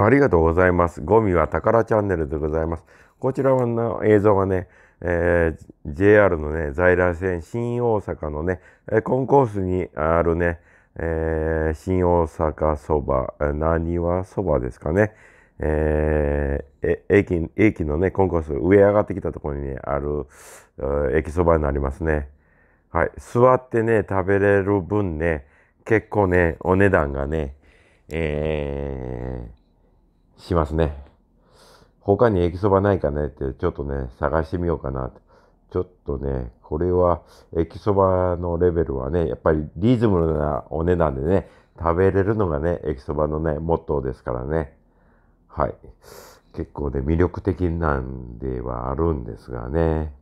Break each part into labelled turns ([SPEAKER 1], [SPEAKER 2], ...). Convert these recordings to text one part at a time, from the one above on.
[SPEAKER 1] ありがとうございます。ゴミは宝チャンネルでございます。こちらの映像はね、えー、JR のね、在来線新大阪のね、コンコースにあるね、えー、新大阪そば、何はそばですかね。えー、駅駅のね、コンコース、上上がってきたところに、ある、駅そばになりますね。はい。座ってね、食べれる分ね、結構ね、お値段がね、えー、しますね。他に駅そばないかねって、ちょっとね、探してみようかなちょっとね、これは駅そばのレベルはね、やっぱりリズムなお値段でね、食べれるのがね、駅そばのね、モットーですからね。はい。結構ね、魅力的なんではあるんですがね。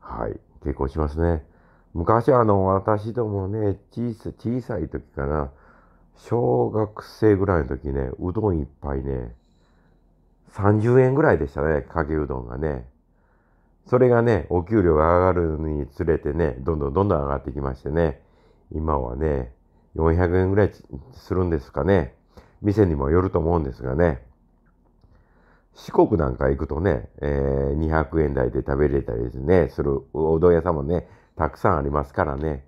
[SPEAKER 1] はい。結構しますね。昔はあの、私どもね、小さ小さい時かな、小学生ぐらいの時ね、うどんいっぱいね、30円ぐらいでしたね、かけうどんがね。それがね、お給料が上がるにつれてね、どんどんどんどん上がってきましてね、今はね、400円ぐらいするんですかね。店にもよると思うんですがね。四国なんか行くとね、えー、200円台で食べれたりですね、するおうどん屋さんもね、たくさんありますからね。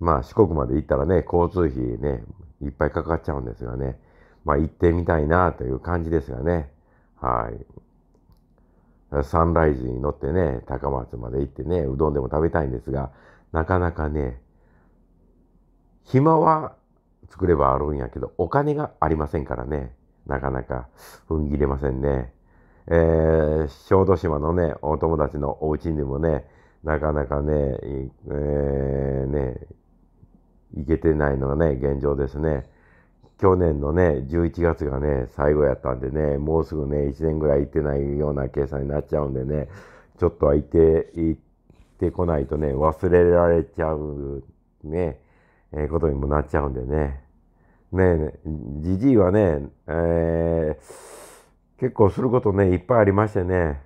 [SPEAKER 1] まあ四国まで行ったらね、交通費ね、いっぱいかかっちゃうんですがね。まあ行ってみたいなという感じですがね。はい。サンライズに乗ってね、高松まで行ってね、うどんでも食べたいんですが、なかなかね、暇は作ればあるんやけど、お金がありませんからね、なかなか踏ん切れませんね。えー、小豆島のね、お友達のお家にもね、なかなかね、えー、ね、行けてないのがね、現状ですね。去年のね、11月がね、最後やったんでね、もうすぐね、1年ぐらい行ってないような計算になっちゃうんでね、ちょっとは行って、行ってこないとね、忘れられちゃうね、えー、ことにもなっちゃうんでね。ねえ、じじいはね、えー、結構することね、いっぱいありましてね。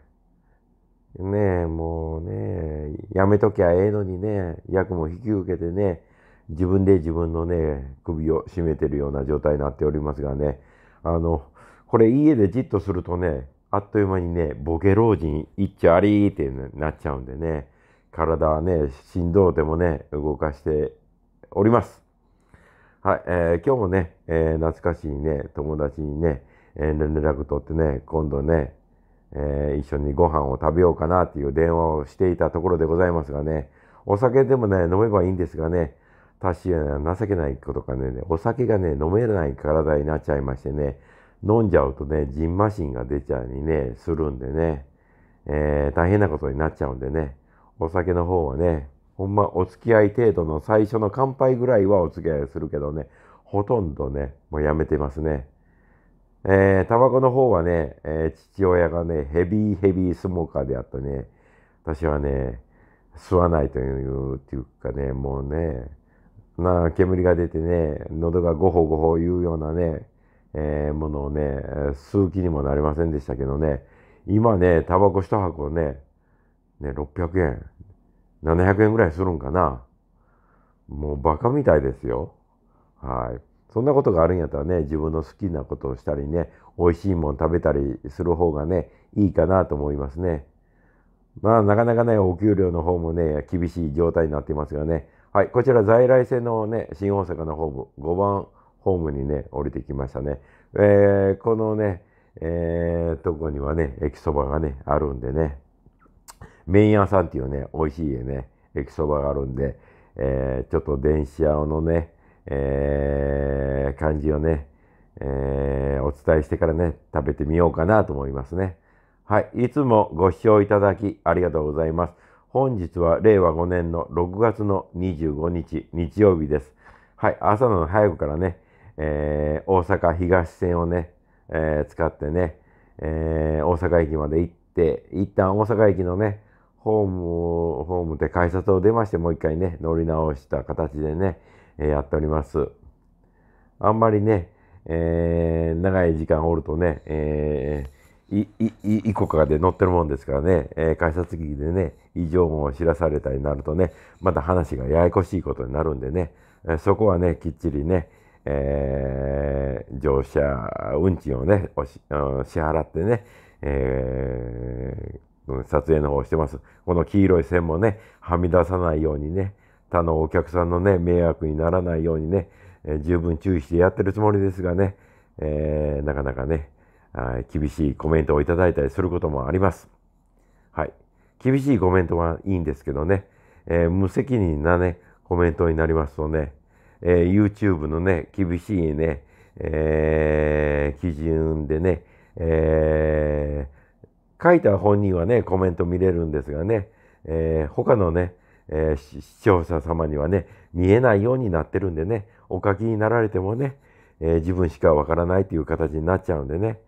[SPEAKER 1] ねえ、もうね、やめときゃええのにね、役も引き受けてね、自分で自分のね、首を絞めてるような状態になっておりますがね、あの、これ家でじっとするとね、あっという間にね、ボケ老人一丁ありーってなっちゃうんでね、体はね、振動でもね、動かしております。はい、えー、今日もね、えー、懐かしいね、友達にね、えー、連絡取ってね、今度ね、えー、一緒にご飯を食べようかなっていう電話をしていたところでございますがね、お酒でもね、飲めばいいんですがね、達也情けないことかね、お酒がね、飲めない体になっちゃいましてね、飲んじゃうとね、ジンマシンが出ちゃうにね、するんでね、えー、大変なことになっちゃうんでね、お酒の方はね、ほんまお付き合い程度の最初の乾杯ぐらいはお付き合いするけどね、ほとんどね、もうやめてますね。えー、タバコの方はね、えー、父親がね、ヘビーヘビースモーカーであったね、私はね、吸わないという、っていうかね、もうね、まあ、煙が出てね、喉がごほごほ言うようなね、えー、ものをね、吸う気にもなりませんでしたけどね、今ね、タバコ一箱ね、ね、600円、700円ぐらいするんかな。もうバカみたいですよ。はい。そんなことがあるんやったらね、自分の好きなことをしたりね、美味しいもん食べたりする方がね、いいかなと思いますね。まあ、なかなかね、お給料の方もね、厳しい状態になってますがね、はい、こちら在来線のね、新大阪のホーム、5番ホームにね、降りてきましたね。えー、このね、えー、とこにはね、駅そばがね、あるんでね、麺屋さんっていうね、美味しいね、駅そばがあるんで、えー、ちょっと電車のね、えー、感じをね、えー、お伝えしてからね、食べてみようかなと思いますね。はい、いつもご視聴いただきありがとうございます。本日は令和5年の6月の25日、日曜日です。はい、朝の早くからね、えー、大阪東線をね、えー、使ってね、えー、大阪駅まで行って、一旦大阪駅のね、ホーム、ホームで改札を出まして、もう一回ね、乗り直した形でね、えー、やっております。あんまりね、えー、長い時間おるとね、えー、い、い、いこかで乗ってるもんですからね、えー、改札機でね、異常も知らされたりなるとね、また話がややこしいことになるんでね、えー、そこはね、きっちりね、えー、乗車、運賃をね、おし、うん、支払ってね、えー、撮影の方をしてます。この黄色い線もね、はみ出さないようにね、他のお客さんのね、迷惑にならないようにね、えー、十分注意してやってるつもりですがね、えー、なかなかね、厳しいコメントをいただいたりすることもあります。はい。厳しいコメントはいいんですけどね、えー、無責任なね、コメントになりますとね、えー、YouTube のね、厳しいね、えー、基準でね、え書いた本人はね、コメント見れるんですがね、え他のね、え視聴者様にはね、見えないようになってるんでね、お書きになられてもね、え自分しかわからないという形になっちゃうんでね、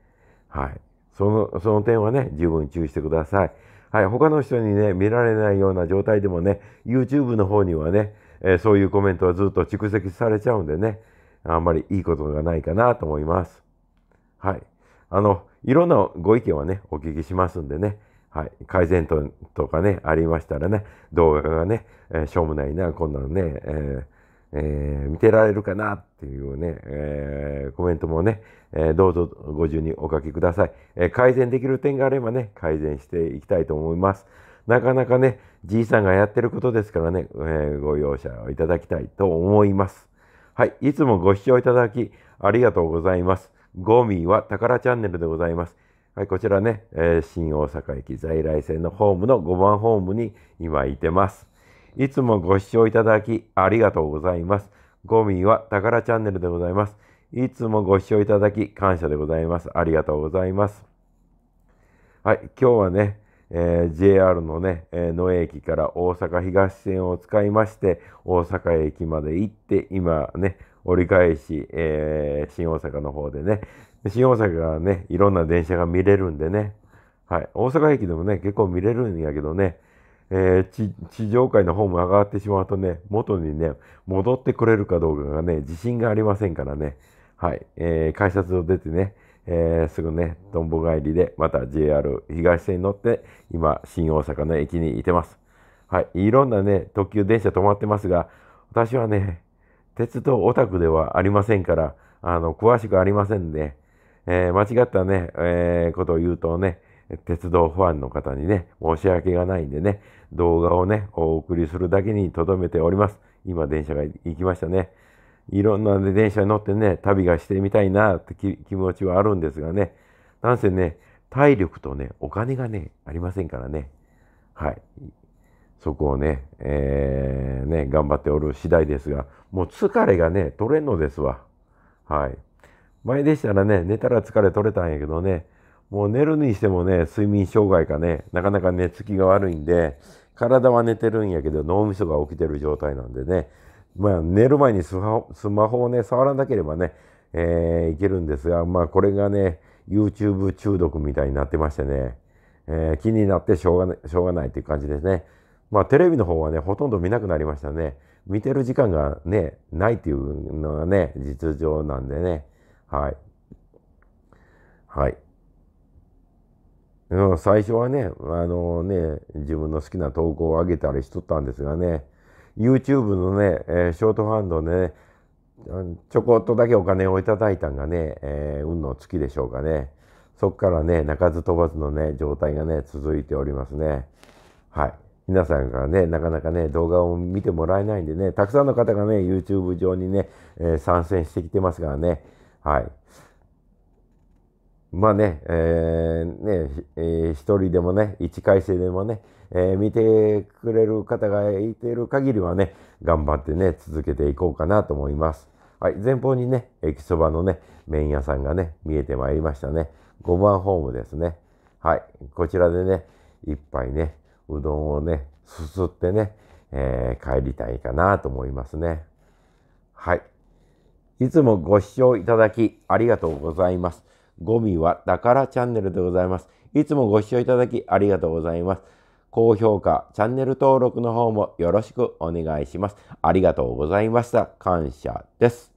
[SPEAKER 1] はい。その、その点はね、十分注意してください。はい。他の人にね、見られないような状態でもね、YouTube の方にはね、えー、そういうコメントはずっと蓄積されちゃうんでね、あんまりいいことがないかなと思います。はい。あの、いろんなご意見はね、お聞きしますんでね、はい、改善ととかね、ありましたらね、動画がね、えー、しょうもないな、こんなのね、えーえー、見てられるかなっていうね、えー、コメントもね、えー、どうぞご自由におかけください、えー、改善できる点があればね、改善していきたいと思います。なかなかね、じいさんがやってることですからね、えー、ご容赦をいただきたいと思います。はい、いつもご視聴いただきありがとうございます。ゴミは宝チャンネルでございます。はい、こちらね、えー、新大阪駅在来線のホームの5番ホームに今いてます。いつもご視聴いただきありがとうございます。ゴミは宝チャンネルでございます。いつもご視聴いただき感謝でございます。ありがとうございます。はい、今日はね、えー、JR のね、えー、野江駅から大阪東線を使いまして、大阪駅まで行って、今ね、折り返し、えー、新大阪の方でね、新大阪がね、いろんな電車が見れるんでね、はい、大阪駅でもね、結構見れるんやけどね、えー、地上界の方も上がってしまうとね、元にね、戻ってくれるかどうかがね、自信がありませんからね、はい、えー、改札を出てね、えー、すぐね、とんぼ帰りで、また JR 東線に乗って、今、新大阪の駅にいてます。はい、いろんなね、特急電車止まってますが、私はね、鉄道オタクではありませんから、あの、詳しくありませんで、ね、え間違ったね、えことを言うとね、鉄道ファンの方にね、申し訳がないんでね、動画をね、お送りするだけに留めております。今、電車が行きましたね。いろんな電車に乗ってね、旅がしてみたいなって気持ちはあるんですがね、なんせね、体力とね、お金がね、ありませんからね。はい。そこをね、えー、ね、頑張っておる次第ですが、もう疲れがね、取れんのですわ。はい。前でしたらね、寝たら疲れ取れたんやけどね、もう寝るにしてもね、睡眠障害かね、なかなか寝つきが悪いんで、体は寝てるんやけど、脳みそが起きてる状態なんでね、まあ、寝る前にスマホをね、触らなければね、えー、いけるんですが、まあ、これがね、YouTube 中毒みたいになってましてね、えー、気になってしょうがない、しょうがないっていう感じですね。まあ、テレビの方はね、ほとんど見なくなりましたね。見てる時間がね、ないっていうのがね、実情なんでね。はい。はい。最初はね、あのね、自分の好きな投稿を上げたりしとったんですがね、YouTube のね、えー、ショートハンドでね、ちょこっとだけお金をいただいたんがね、えー、運の月でしょうかね。そこからね、鳴かず飛ばずのね、状態がね、続いておりますね。はい。皆さんがね、なかなかね、動画を見てもらえないんでね、たくさんの方がね、YouTube 上にね、えー、参戦してきてますからね。はい。まあね、えー、ね、えー、一人でもね、一回生でもね、えー、見てくれる方がいている限りはね、頑張ってね、続けていこうかなと思います。はい、前方にね、駅そばのね、麺屋さんがね、見えてまいりましたね。5番ホームですね。はい、こちらでね、一杯ね、うどんをね、すすってね、えー、帰りたいかなと思いますね。はい。いつもご視聴いただきありがとうございます。ゴミはだからチャンネルでございます。いつもご視聴いただきありがとうございます。高評価、チャンネル登録の方もよろしくお願いします。ありがとうございました。感謝です。